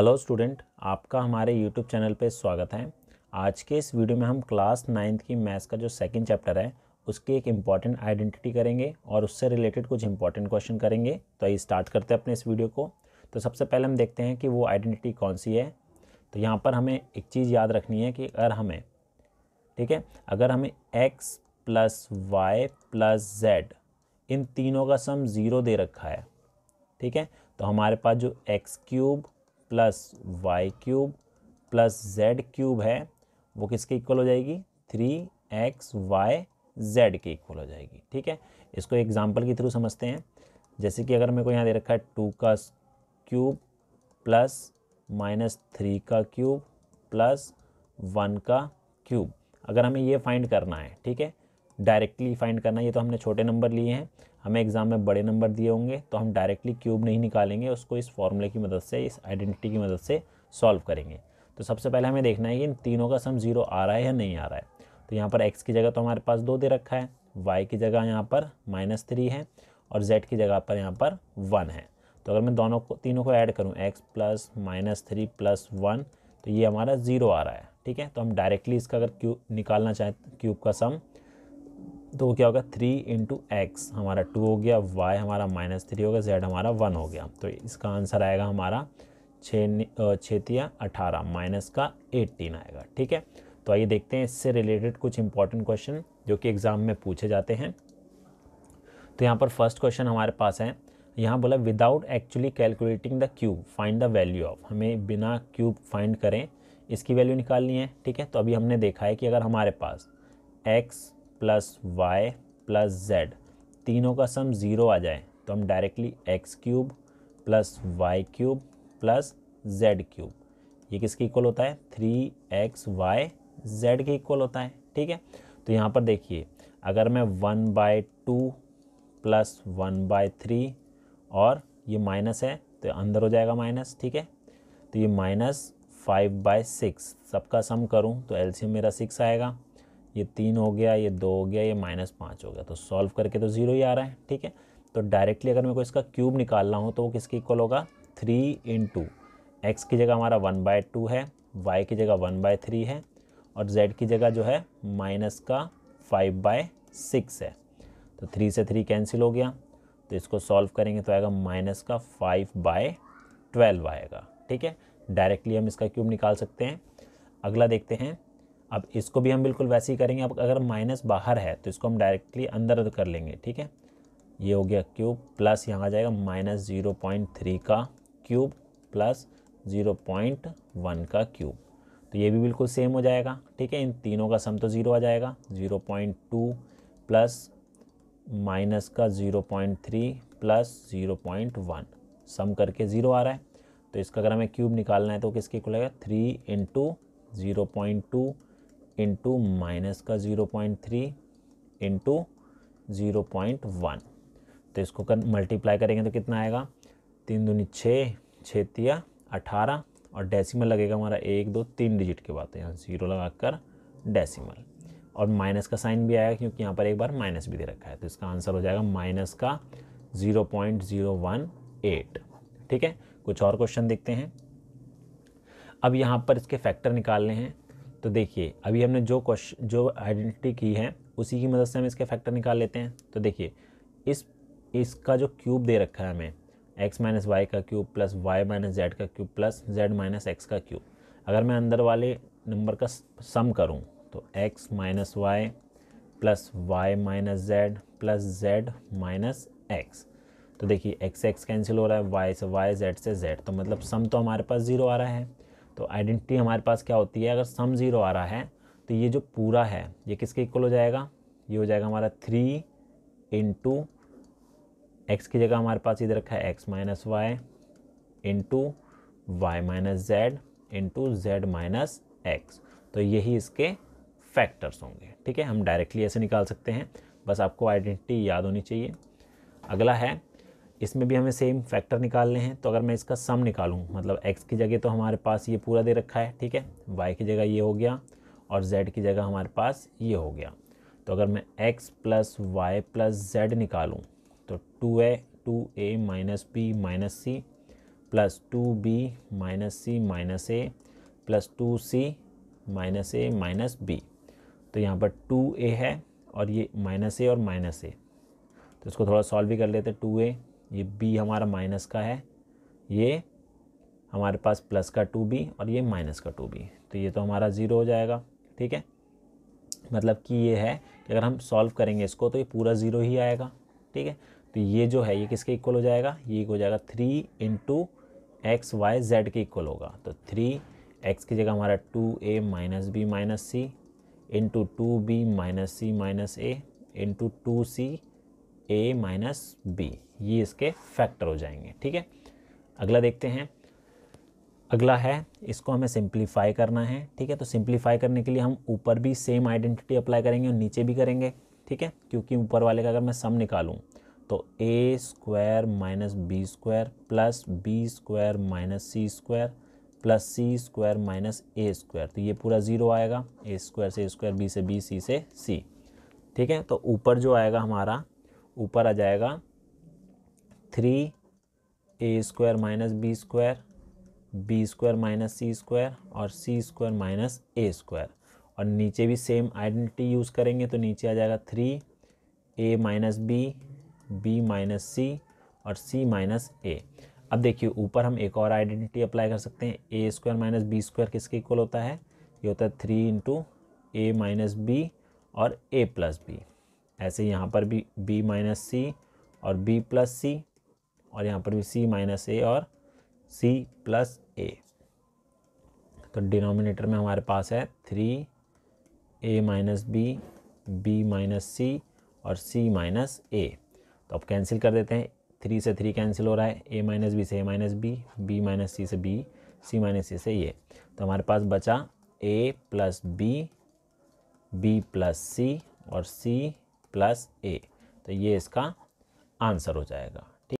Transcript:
hello student आपका हमारे YouTube channel पे स्वागत है आज के इस वीडियो में हम क्लास नाइन्थ की मैथ्स का जो सेकंड चैप्टर है उसकी एक इम्पॉर्टेंट आइडेंटिटी करेंगे और उससे रिलेटेड कुछ इंपॉर्टेंट क्वेश्चन करेंगे तो ये स्टार्ट करते हैं अपने इस वीडियो को तो सबसे पहले हम देखते हैं कि वो आइडेंटिटी कौन सी है तो यहाँ पर हमें एक चीज़ याद रखनी है कि अगर हमें ठीक है अगर हमें x plus y plus z इन तीनों का सम ज़ीरो दे रखा है ठीक है तो हमारे पास जो x cube plus y cube plus z cube है वो किसके इक्वल हो जाएगी थ्री एक्स वाई जेड के इक्वल हो जाएगी ठीक है इसको एग्जाम्पल के थ्रू समझते हैं जैसे कि अगर मेरे को यहाँ दे रखा है टू का क्यूब प्लस माइनस थ्री का क्यूब प्लस वन का क्यूब अगर हमें ये फाइंड करना है ठीक है डायरेक्टली फाइंड करना ये तो हमने छोटे नंबर लिए हैं हमें एग्ज़ाम में बड़े नंबर दिए होंगे तो हम डायरेक्टली क्यूब नहीं निकालेंगे उसको इस फॉर्मूले की मदद से इस आइडेंटिटी की मदद से सॉल्व करेंगे तो सबसे पहले हमें देखना है कि इन तीनों का सम ज़ीरो आ रहा है या नहीं आ रहा है तो यहाँ पर एक्स की जगह तो हमारे पास दो दे रखा है वाई की जगह यहाँ पर माइनस थ्री है और जेड की जगह पर यहाँ पर वन है तो अगर मैं दोनों को तीनों को ऐड करूँ x plus minus three plus one तो ये हमारा ज़ीरो आ रहा है ठीक है तो हम डायरेक्टली इसका अगर क्यूब निकालना चाहें क्यूब का सम तो वो क्या होगा थ्री इंटू एक्स हमारा टू हो गया वाई हमारा माइनस थ्री हो गया जेड हमारा वन हो गया तो इसका आंसर आएगा हमारा छः छतिया अठारह माइनस का एट्टीन आएगा ठीक है तो आइए देखते हैं इससे रिलेटेड कुछ इंपॉर्टेंट क्वेश्चन जो कि एग्ज़ाम में पूछे जाते हैं तो यहाँ पर फर्स्ट क्वेश्चन हमारे पास है यहाँ बोला without actually calculating the cube find the value of हमें बिना क्यूब फाइंड करें इसकी वैल्यू निकालनी है ठीक है तो अभी हमने देखा है कि अगर हमारे पास x plus y plus z तीनों का सम ज़ीरो आ जाए तो हम directly x cube plus y cube plus z cube ये किसके इक्वल होता है थ्री एक्स वाई जेड के इक्वल होता है ठीक है तो यहाँ पर देखिए अगर मैं one by two plus one by three और ये माइनस है तो अंदर हो जाएगा माइनस ठीक है तो ये माइनस फाइव बाय सिक्स सबका सम करूँ तो एलसीएम मेरा सिक्स आएगा ये तीन हो गया ये दो हो गया ये माइनस पाँच हो गया तो सॉल्व करके तो ज़ीरो ही आ रहा है ठीक है तो डायरेक्टली अगर मेरे को इसका क्यूब निकालना हो तो वो किसके इक्वल होगा थ्री इन टू एक्स की जगह हमारा वन बाय टू है वाई की जगह वन बाय थ्री है और जेड की जगह जो है माइनस का फाइव बाय सिक्स है तो थ्री से थ्री कैंसिल हो गया तो इसको सॉल्व करेंगे तो आएगा माइनस का फाइव बाय ट्वेल्व आएगा ठीक है डायरेक्टली हम इसका क्यूब निकाल सकते हैं अगला देखते हैं अब इसको भी हम बिल्कुल वैसे ही करेंगे अब अगर माइनस बाहर है तो इसको हम डायरेक्टली अंदर कर लेंगे ठीक है ये हो गया क्यूब प्लस यहाँ आ जाएगा माइनस ज़ीरो पॉइंट थ्री का cube plus zero point one का क्यूब तो ये भी बिल्कुल सेम हो जाएगा ठीक है इन तीनों का सम तो ज़ीरो आ जाएगा zero point two plus minus का zero point three plus zero point one sum करके ज़ीरो आ रहा है तो इसका अगर हमें क्यूब निकालना है तो किसके को लगेगा three into zero point two into minus का zero point three into zero point one तो इसको कर मल्टीप्लाई करेंगे तो कितना आएगा तीन दूनी छः छतिया अठारह और डेसिमल लगेगा हमारा एक दो तीन डिजिट के बाद यहाँ ज़ीरो लगा कर डेसिमल और माइनस का साइन भी आएगा क्योंकि यहाँ पर एक बार माइनस भी दे रखा है तो इसका आंसर हो जाएगा माइनस का zero point zero one eight ठीक है कुछ और क्वेश्चन देखते हैं अब यहाँ पर इसके फैक्टर निकालने हैं तो देखिए अभी हमने जो क्वेश्चन जो आइडेंटिटी की है उसी की मदद से हम इसके फैक्टर निकाल लेते हैं तो देखिए इस इसका जो क्यूब दे रखा है हमें एक्स माइनस वाई का cube plus y minus z का cube plus z minus x का क्यूब अगर मैं अंदर वाले नंबर का सम करूं तो x minus y plus y minus z plus z minus x तो देखिए एक्स एक्स कैंसिल हो रहा है वाई से वाई जेड से जेड तो मतलब सम तो हमारे पास ज़ीरो आ रहा है तो आइडेंटिटी हमारे पास क्या होती है अगर सम ज़ीरो आ रहा है तो ये जो पूरा है ये किसके इक्वल हो जाएगा ये हो जाएगा हमारा थ्री इंटू एक्स की जगह हमारे पास इधर रखा है x minus y into y minus z into z minus x तो यही इसके फैक्टर्स होंगे ठीक है हम डायरेक्टली ऐसे निकाल सकते हैं बस आपको आइडेंटिटी याद होनी चाहिए अगला है इसमें भी हमें सेम फैक्टर निकालने हैं तो अगर मैं इसका सम निकालूँ मतलब एक्स की जगह तो हमारे पास ये पूरा दे रखा है ठीक है वाई की जगह ये हो गया और जेड की जगह हमारे पास ये हो गया तो अगर मैं x plus y plus z निकालूँ तो two a two a minus b minus c plus two b minus c minus a plus two c minus a minus b तो यहाँ पर टू ए है और ये माइनस ए और माइनस ए तो इसको थोड़ा सॉल्व भी कर लेते टू ए ये बी हमारा माइनस का है ये हमारे पास प्लस का टू बी और ये माइनस का टू बी तो ये तो हमारा ज़ीरो हो जाएगा ठीक है मतलब कि ये है कि अगर हम सॉल्व करेंगे इसको तो ये पूरा ज़ीरो ही आएगा ठीक है तो ये जो है ये किसके इक्वल हो जाएगा ये हो जाएगा three into x y z के इक्वल होगा तो थ्री एक्स की जगह हमारा two a minus b minus c into two b minus c minus a into two c a minus b ये इसके फैक्टर हो जाएंगे ठीक है अगला देखते हैं अगला है इसको हमें सिंप्लीफाई करना है ठीक है तो सिंप्लीफाई करने के लिए हम ऊपर भी सेम आइडेंटिटी अप्लाई करेंगे और नीचे भी करेंगे ठीक है क्योंकि ऊपर वाले का अगर मैं सम निकालूँ तो a square minus b square plus b square minus c square plus c square minus a square तो ये पूरा ज़ीरो आएगा ए स्क्वायर से ए स्क्वायर बी से बी सी से सी ठीक है तो ऊपर जो आएगा हमारा ऊपर आ जाएगा three a square minus b square b square minus c square और c square minus a square और नीचे भी सेम आइडेंटिटी यूज़ करेंगे तो नीचे आ जाएगा three a minus b b minus c और सी माइनस ए अब देखिए ऊपर हम एक और आइडेंटिटी अप्लाई कर सकते हैं a square minus b square किसके इक्वल होता है ये होता है three into a minus b और ए प्लस बी ऐसे यहाँ पर भी बी माइनस सी और बी प्लस सी और यहाँ पर भी सी माइनस ए और सी प्लस ए तो डिनोमिनेटर में हमारे पास है three a minus b b minus c और सी माइनस ए तो अब कैंसिल कर देते हैं थ्री से थ्री कैंसिल हो रहा है ए माइनस बी से a minus b b minus c से बी सी माइनस सी से ये तो हमारे पास बचा a plus b b plus c और सी प्लस ए तो ये इसका आंसर हो जाएगा